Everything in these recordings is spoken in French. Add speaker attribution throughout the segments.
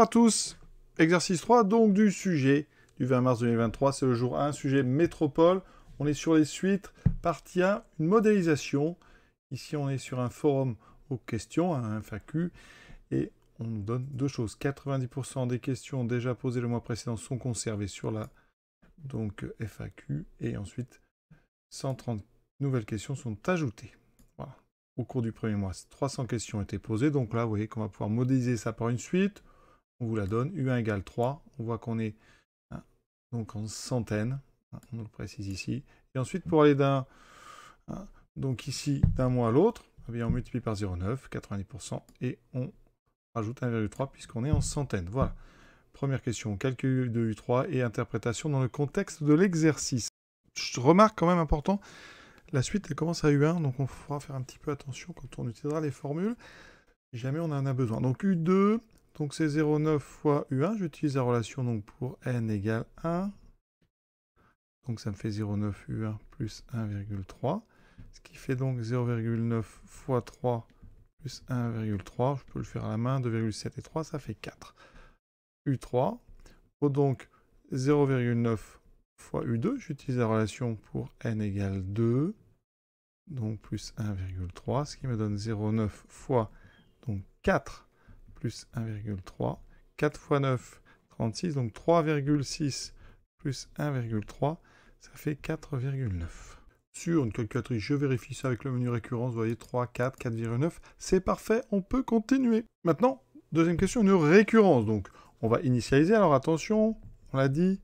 Speaker 1: à tous. Exercice 3, donc du sujet du 20 mars 2023, c'est le jour 1, sujet métropole. On est sur les suites, partie 1, une modélisation. Ici, on est sur un forum aux questions, un FAQ, et on donne deux choses. 90% des questions déjà posées le mois précédent sont conservées sur la donc FAQ, et ensuite 130 nouvelles questions sont ajoutées. Au cours du premier mois, 300 questions ont été posées, donc là, vous voyez qu'on va pouvoir modéliser ça par une suite on vous la donne. U1 égale 3. On voit qu'on est hein, donc en centaines. Hein, on le précise ici. Et ensuite, pour aller d'un hein, donc ici d'un mois à l'autre, eh on multiplie par 0,9, 90%, et on rajoute 1,3 puisqu'on est en centaines. Voilà. Première question, calcul de U3 et interprétation dans le contexte de l'exercice. Je remarque quand même important, la suite elle commence à U1, donc on fera faire un petit peu attention quand on utilisera les formules, jamais on en a besoin. Donc U2, donc c'est 0,9 fois U1. J'utilise la relation donc pour n égale 1. Donc ça me fait 0,9 U1 plus 1,3. Ce qui fait donc 0,9 fois 3 plus 1,3. Je peux le faire à la main. 2,7 et 3, ça fait 4. U3. donc 0,9 fois U2. J'utilise la relation pour n égale 2. Donc plus 1,3. Ce qui me donne 0,9 fois donc 4 plus 1,3. 4 fois 9, 36. Donc 3,6 plus 1,3, ça fait 4,9. Sur une calculatrice, je vérifie ça avec le menu récurrence. Vous voyez, 3, 4, 4,9. C'est parfait, on peut continuer. Maintenant, deuxième question, une récurrence. Donc, on va initialiser. Alors attention, on l'a dit,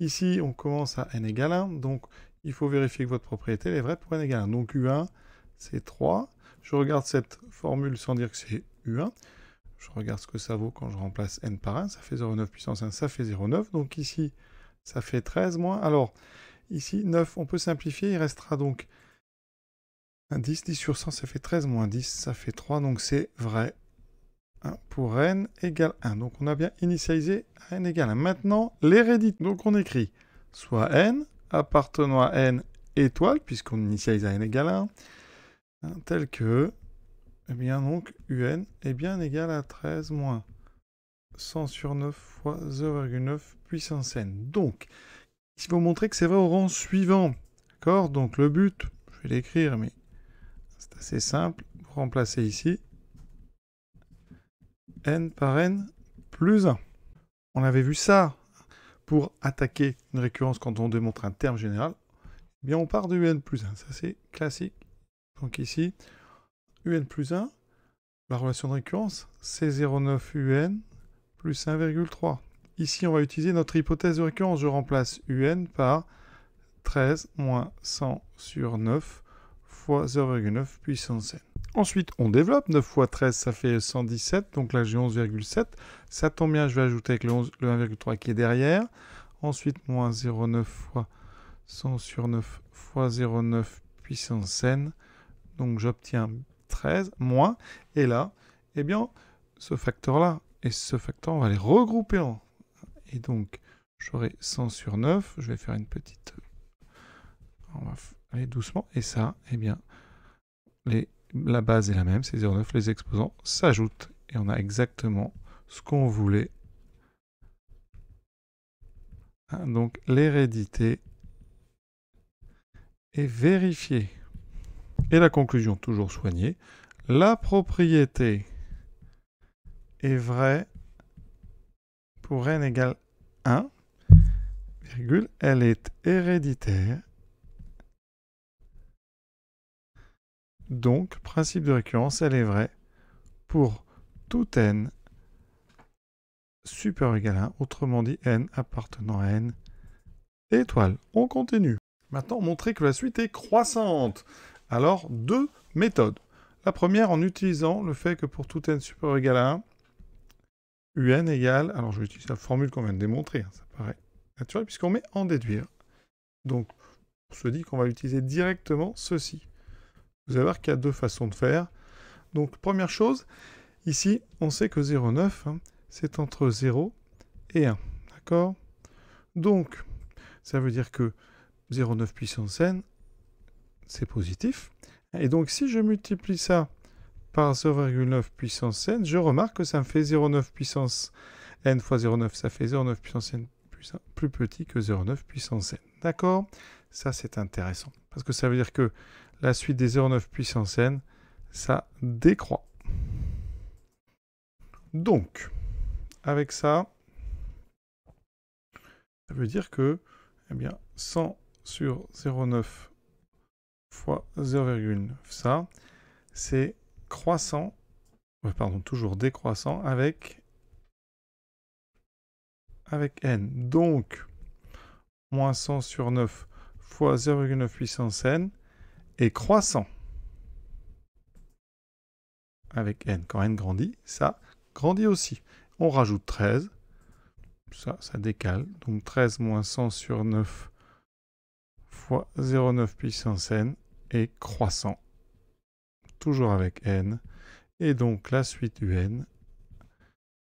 Speaker 1: ici, on commence à n égale 1. Donc, il faut vérifier que votre propriété est vraie pour n égale 1. Donc, U1, c'est 3. Je regarde cette formule sans dire que c'est U1 je regarde ce que ça vaut quand je remplace n par 1, ça fait 0,9 puissance 1, ça fait 0,9, donc ici, ça fait 13 moins, alors, ici, 9, on peut simplifier, il restera donc 10, 10 sur 100, ça fait 13 moins 10, ça fait 3, donc c'est vrai. pour n égale 1. Donc on a bien initialisé à n égale 1. Maintenant, l'hérédité. Donc on écrit soit n appartenant à n étoile, puisqu'on initialise à n égale 1, hein, tel que et eh bien donc, un est bien égal à 13 moins 100 sur 9 fois 0,9 puissance n. Donc, il faut montrer que c'est vrai au rang suivant. D'accord Donc le but, je vais l'écrire, mais c'est assez simple. Vous remplacez ici n par n plus 1. On avait vu ça pour attaquer une récurrence quand on démontre un terme général. Eh bien, on part du n plus 1. Ça, c'est classique. Donc ici, UN plus 1, la relation de récurrence, c'est 0,9 UN plus 1,3. Ici, on va utiliser notre hypothèse de récurrence. Je remplace UN par 13 moins 100 sur 9 fois 0,9 puissance n. Ensuite, on développe. 9 fois 13, ça fait 117. Donc là, j'ai 11,7. Ça tombe bien, je vais ajouter avec le, 1,3 qui est derrière. Ensuite, moins 0,9 fois 100 sur 9 fois 0,9 puissance n. Donc j'obtiens 13 moins, et là, eh bien, ce facteur-là et ce facteur, on va les regrouper en. Et donc, j'aurai 100 sur 9, je vais faire une petite... On va aller doucement, et ça, eh bien, les... la base est la même, c'est 0,9, les exposants s'ajoutent, et on a exactement ce qu'on voulait. Hein, donc, l'hérédité est vérifiée. Et la conclusion, toujours soignée, la propriété est vraie pour n égale 1, elle est héréditaire. Donc, principe de récurrence, elle est vraie pour tout n supérieur égal à 1, autrement dit n appartenant à n étoile. On continue. Maintenant, montrer que la suite est croissante alors deux méthodes. La première en utilisant le fait que pour tout n supérieur ou égal à 1, un égale, alors je vais utiliser la formule qu'on vient de démontrer, hein, ça paraît naturel, puisqu'on met en déduire. Donc on se dit qu'on va utiliser directement ceci. Vous allez voir qu'il y a deux façons de faire. Donc première chose, ici on sait que 0,9, hein, c'est entre 0 et 1. D'accord Donc ça veut dire que 0,9 puissance n, c'est positif. Et donc si je multiplie ça par 0,9 puissance n, je remarque que ça me fait 0,9 puissance n fois 0,9, ça fait 0,9 puissance n plus, plus petit que 0,9 puissance n. D'accord Ça, c'est intéressant. Parce que ça veut dire que la suite des 0,9 puissance n, ça décroît. Donc, avec ça, ça veut dire que eh bien, 100 sur 0,9 fois 0,9. Ça, c'est croissant, pardon, toujours décroissant avec, avec n. Donc, moins 100 sur 9 fois 0,9 puissance n est croissant avec n. Quand n grandit, ça grandit aussi. On rajoute 13, ça, ça décale. Donc 13 moins 100 sur 9 0,9 puissance n est croissant. Toujours avec n. Et donc la suite un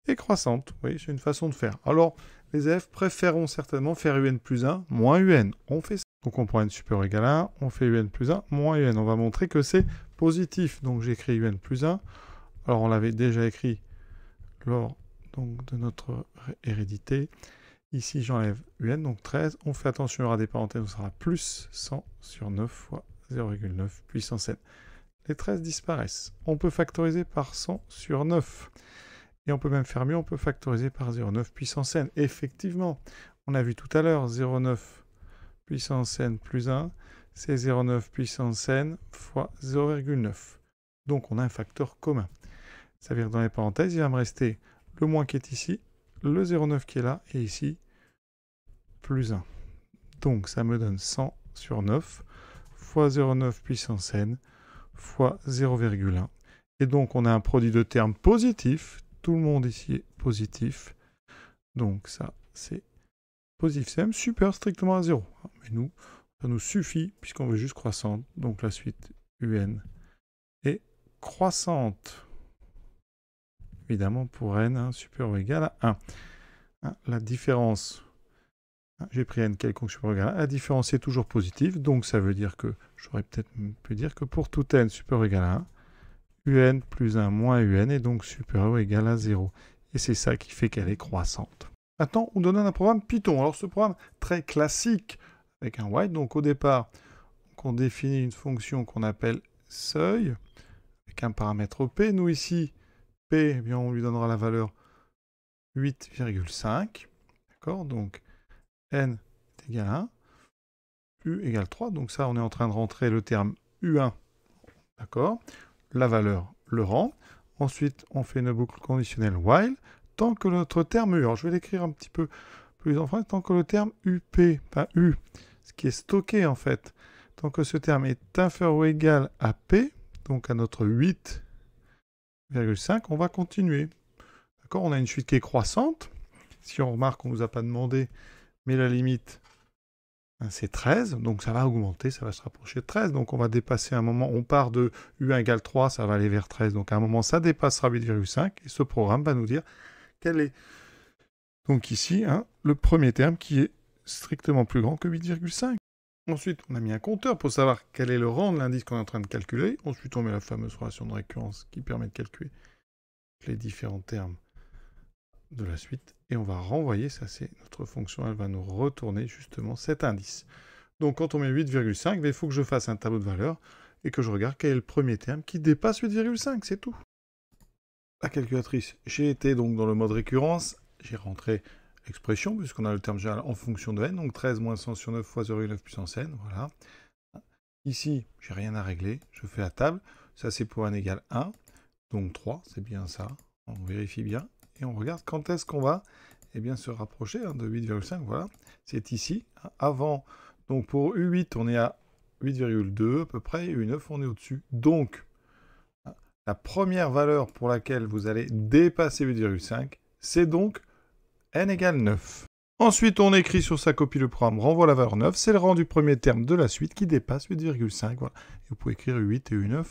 Speaker 1: est croissante. Oui, c'est une façon de faire. Alors, les f préféreront certainement faire un plus 1 moins un. On fait ça. Donc on prend n supérieur égal à 1, on fait un plus 1 moins un. On va montrer que c'est positif. Donc j'écris un plus 1. Alors on l'avait déjà écrit lors donc, de notre hérédité. Ici, j'enlève UN, donc 13. On fait attention, il y aura des parenthèses, on sera plus 100 sur 9 fois 0,9 puissance n. Les 13 disparaissent. On peut factoriser par 100 sur 9. Et on peut même faire mieux, on peut factoriser par 0,9 puissance n. Effectivement, on a vu tout à l'heure, 0,9 puissance n plus 1, c'est 0,9 puissance n fois 0,9. Donc on a un facteur commun. Ça veut dire que dans les parenthèses, il va me rester le moins qui est ici, le 0,9 qui est là, et ici, plus 1. Donc ça me donne 100 sur 9 fois 0,9 puissance n fois 0,1. Et donc on a un produit de termes positif. Tout le monde ici est positif. Donc ça c'est positif. C'est même super strictement à 0. Mais nous, ça nous suffit puisqu'on veut juste croissante. Donc la suite un est croissante. Évidemment pour n, super hein, supérieur ou égal à 1. Hein, la différence ah, j'ai pris n quelconque supérieur égal à 1. à différencier toujours positif, donc ça veut dire que, j'aurais peut-être pu dire que pour tout n supérieur ou égal à 1, un plus 1 moins un est donc supérieur ou égal à 0. Et c'est ça qui fait qu'elle est croissante. Maintenant, on donne un programme Python. Alors ce programme très classique avec un while, donc au départ, on définit une fonction qu'on appelle seuil, avec un paramètre p. Nous ici, p, eh bien, on lui donnera la valeur 8,5. D'accord Donc n est égal à 1, u égale 3. Donc ça, on est en train de rentrer le terme u1, d'accord La valeur, le rend, Ensuite, on fait une boucle conditionnelle while, tant que notre terme u, alors je vais l'écrire un petit peu plus en français, tant que le terme up, pas u, ce qui est stocké en fait, tant que ce terme est inférieur ou égal à p, donc à notre 8,5, on va continuer. D'accord On a une suite qui est croissante. Si on remarque qu'on ne nous a pas demandé mais la limite, ben, c'est 13, donc ça va augmenter, ça va se rapprocher de 13, donc on va dépasser un moment, on part de U1 égale 3, ça va aller vers 13, donc à un moment ça dépassera 8,5, et ce programme va nous dire quel est, donc ici, hein, le premier terme qui est strictement plus grand que 8,5. Ensuite, on a mis un compteur pour savoir quel est le rang de l'indice qu'on est en train de calculer. Ensuite, on met la fameuse relation de récurrence qui permet de calculer les différents termes de la suite et on va renvoyer, ça c'est notre fonction, elle va nous retourner justement cet indice. Donc quand on met 8,5, ben, il faut que je fasse un tableau de valeurs et que je regarde quel est le premier terme qui dépasse 8,5, c'est tout. La calculatrice, j'ai été donc dans le mode récurrence, j'ai rentré l'expression puisqu'on a le terme général en fonction de n, donc 13 moins 100 sur 9 fois 0,9 puissance n, voilà. Ici, j'ai rien à régler, je fais la table, ça c'est pour n égale 1, donc 3, c'est bien ça, on vérifie bien, et on regarde quand est-ce qu'on va eh bien, se rapprocher hein, de 8,5. Voilà, c'est ici, hein, avant. Donc pour U8, on est à 8,2 à peu près, U9, on est au-dessus. Donc, hein, la première valeur pour laquelle vous allez dépasser 8,5, c'est donc n égale 9. Ensuite, on écrit sur sa copie le programme renvoie la valeur 9, c'est le rang du premier terme de la suite qui dépasse 8,5. Voilà. vous pouvez écrire U8 et U9.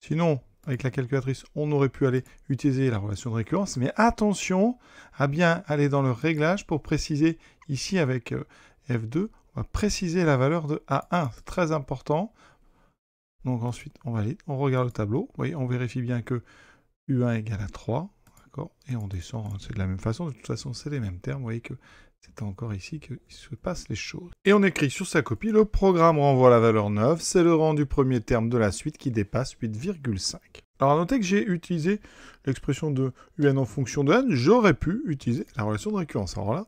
Speaker 1: Sinon, avec la calculatrice, on aurait pu aller utiliser la relation de récurrence, mais attention à bien aller dans le réglage pour préciser ici avec euh, F2, on va préciser la valeur de A1, c'est très important. Donc ensuite, on valide, on regarde le tableau, vous voyez, on vérifie bien que U1 égale à 3, et on descend, hein, c'est de la même façon, de toute façon c'est les mêmes termes, vous voyez que c'est encore ici qu'il se passe les choses. Et on écrit sur sa copie, le programme renvoie la valeur 9, c'est le rang du premier terme de la suite qui dépasse 8,5. Alors notez que j'ai utilisé l'expression de un en fonction de n, j'aurais pu utiliser la relation de récurrence. Alors là,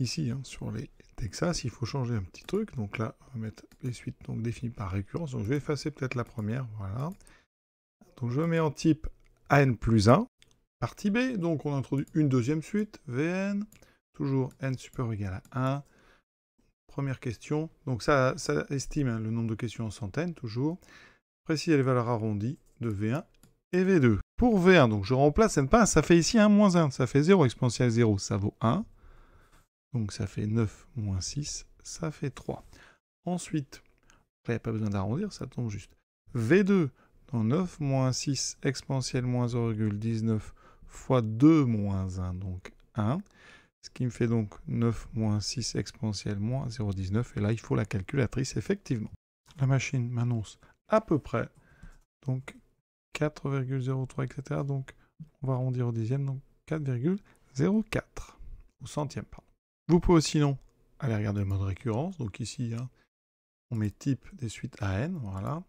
Speaker 1: ici, hein, sur les Texas, il faut changer un petit truc, donc là, on va mettre les suites donc définies par récurrence, donc je vais effacer peut-être la première, voilà. Donc je mets en type AN plus 1, partie B. Donc on introduit une deuxième suite, Vn, toujours n super ou égal à 1. Première question, donc ça, ça estime hein, le nombre de questions en centaines, toujours. Précis les valeurs arrondies de V1 et V2. Pour V1, donc je remplace N1, ça fait ici 1 moins 1, ça fait 0, exponentielle 0, ça vaut 1. Donc ça fait 9 moins 6, ça fait 3. Ensuite, là il n'y a pas besoin d'arrondir, ça tombe juste. V2, dans 9 moins 6, exponentielle moins 0,19, fois 2 moins 1, donc 1. Ce qui me fait donc 9 moins 6 exponentielle moins 0,19. Et là, il faut la calculatrice, effectivement. La machine m'annonce à peu près, donc 4,03, etc. Donc, on va arrondir au dixième, donc 4,04, au centième, pardon. Vous pouvez sinon aller regarder le mode récurrence. Donc ici, hein, on met type des suites AN, voilà.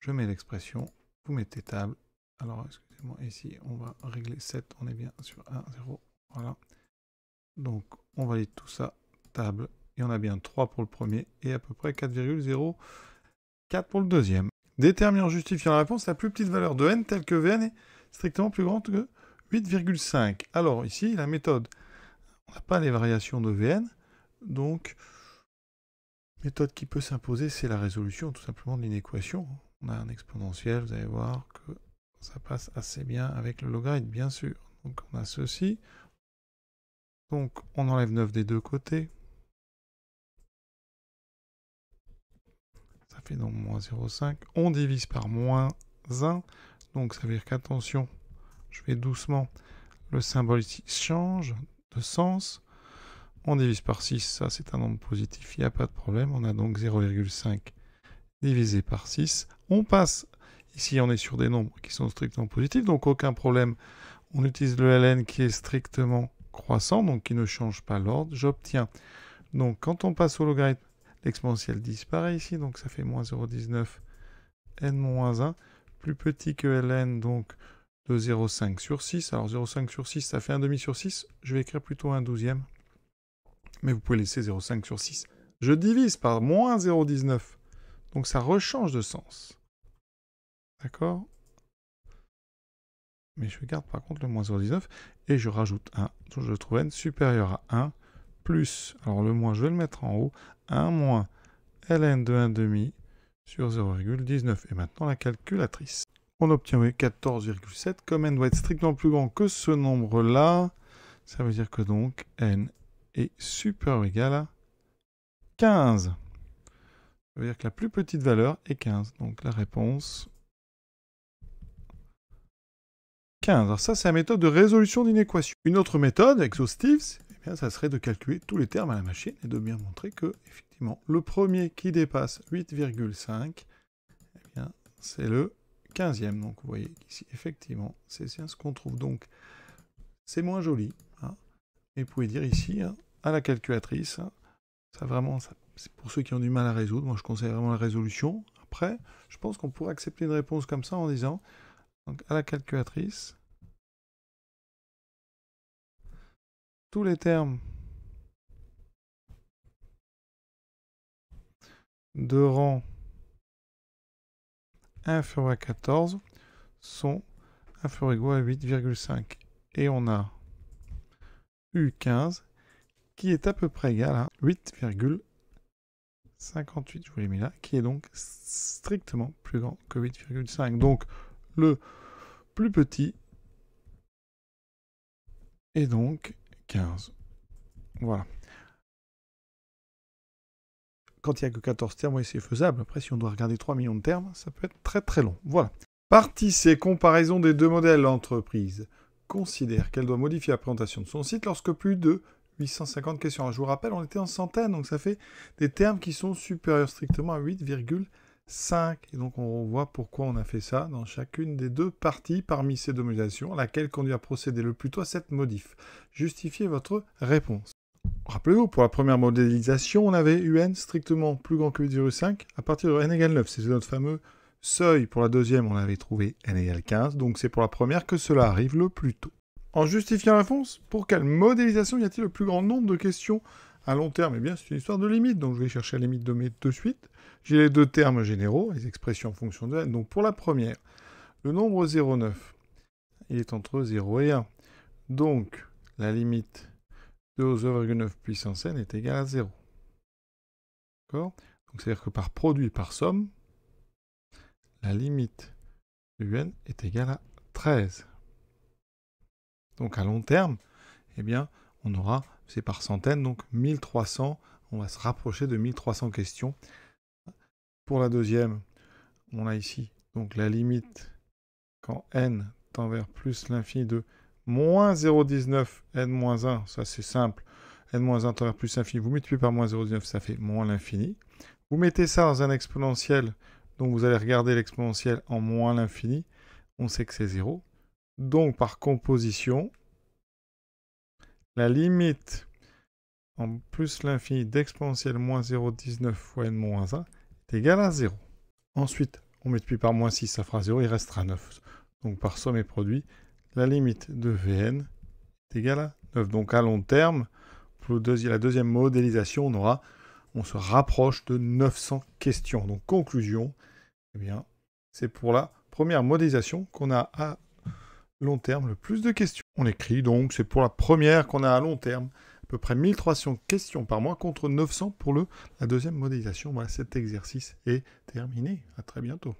Speaker 1: Je mets l'expression, vous mettez table. Alors, est-ce Ici, on va régler 7. On est bien sur 1, 0. Voilà. Donc, on valide tout ça. Table. et on a bien 3 pour le premier et à peu près 4,04 pour le deuxième. Déterminant justifiant la réponse, la plus petite valeur de n telle que vn est strictement plus grande que 8,5. Alors ici, la méthode, on n'a pas les variations de vn, donc méthode qui peut s'imposer, c'est la résolution tout simplement de l'inéquation. On a un exponentiel, vous allez voir que ça passe assez bien avec le logarithme, bien sûr. Donc on a ceci. Donc on enlève 9 des deux côtés. Ça fait donc moins 0,5. On divise par moins 1. Donc ça veut dire qu'attention, je vais doucement. Le symbole ici change de sens. On divise par 6, ça c'est un nombre positif, il n'y a pas de problème. On a donc 0,5 divisé par 6. On passe Ici, on est sur des nombres qui sont strictement positifs, donc aucun problème. On utilise le ln qui est strictement croissant, donc qui ne change pas l'ordre. J'obtiens, donc quand on passe au logarithme, l'exponentielle disparaît ici, donc ça fait moins 0,19 n-1, plus petit que ln, donc de 0,5 sur 6. Alors 0,5 sur 6, ça fait un demi sur 6. Je vais écrire plutôt un douzième. Mais vous pouvez laisser 0,5 sur 6. Je divise par moins 0,19. Donc ça rechange de sens. D'accord Mais je garde par contre le moins 0,19 et je rajoute 1. Donc je trouve n supérieur à 1 plus, alors le moins je vais le mettre en haut, 1 moins ln de 1,5 sur 0,19. Et maintenant la calculatrice. On obtient 14,7. Comme n doit être strictement plus grand que ce nombre-là, ça veut dire que donc n est supérieur ou égal à 15. Ça veut dire que la plus petite valeur est 15. Donc la réponse Alors ça, c'est la méthode de résolution d'une équation. Une autre méthode, exhaustive, eh bien, ça serait de calculer tous les termes à la machine et de bien montrer que, effectivement, le premier qui dépasse 8,5, eh c'est le 15e. Donc, vous voyez qu'ici, effectivement, c'est ce qu'on trouve. Donc, c'est moins joli. Hein. Et vous pouvez dire ici, hein, à la calculatrice, hein, ça vraiment, c'est pour ceux qui ont du mal à résoudre. Moi, je conseille vraiment la résolution. Après, je pense qu'on pourrait accepter une réponse comme ça en disant donc à la calculatrice. Tous les termes de rang inférieur à 14 sont inférieurs à 8,5. Et on a U15 qui est à peu près égal à 8,58, je vous l'ai mis là, qui est donc strictement plus grand que 8,5. Donc le plus petit et donc 15. Voilà. Quand il n'y a que 14 termes, oui, c'est faisable. Après, si on doit regarder 3 millions de termes, ça peut être très très long. Voilà. Partie C, comparaison des deux modèles. L'entreprise considère qu'elle doit modifier la présentation de son site lorsque plus de 850 questions. je vous rappelle, on était en centaines, donc ça fait des termes qui sont supérieurs strictement à 8,5. 5. Et donc on voit pourquoi on a fait ça dans chacune des deux parties parmi ces deux modélisations, laquelle conduit à procéder le plus tôt à cette modif. Justifiez votre réponse. Rappelez-vous, pour la première modélisation, on avait un strictement plus grand que 8,5 à partir de n égale 9. C'est notre fameux seuil. Pour la deuxième, on avait trouvé n égale 15, donc c'est pour la première que cela arrive le plus tôt. En justifiant la réponse, pour quelle modélisation y a-t-il le plus grand nombre de questions à long terme, eh bien, c'est une histoire de limite. Donc, je vais chercher la limite de mes de suite. J'ai les deux termes généraux, les expressions en fonction de n. Donc, pour la première, le nombre 0,9, il est entre 0 et 1. Donc, la limite de 0,9 puissance n est égale à 0. D'accord Donc, c'est-à-dire que par produit, par somme, la limite de n est égale à 13. Donc, à long terme, eh bien, on aura c'est par centaines, donc 1300, on va se rapprocher de 1300 questions. Pour la deuxième, on a ici donc la limite quand n tend vers plus l'infini de moins 0,19 n-1, ça c'est simple, n-1 tend vers plus l'infini, vous multipliez par moins 0,19, ça fait moins l'infini. Vous mettez ça dans un exponentiel, donc vous allez regarder l'exponentiel en moins l'infini, on sait que c'est 0. Donc par composition, la limite en plus l'infini d'exponentielle moins 19 fois n moins 1 est égale à 0. Ensuite, on met multiplie par moins 6, ça fera 0, il restera 9. Donc par somme et produit, la limite de Vn est égale à 9. Donc à long terme, pour la deuxième modélisation, on aura, on se rapproche de 900 questions. Donc conclusion, eh bien, c'est pour la première modélisation qu'on a à long terme le plus de questions. On écrit donc, c'est pour la première qu'on a à long terme, à peu près 1300 questions par mois contre 900 pour le, la deuxième modélisation. Voilà, cet exercice est terminé. À très bientôt.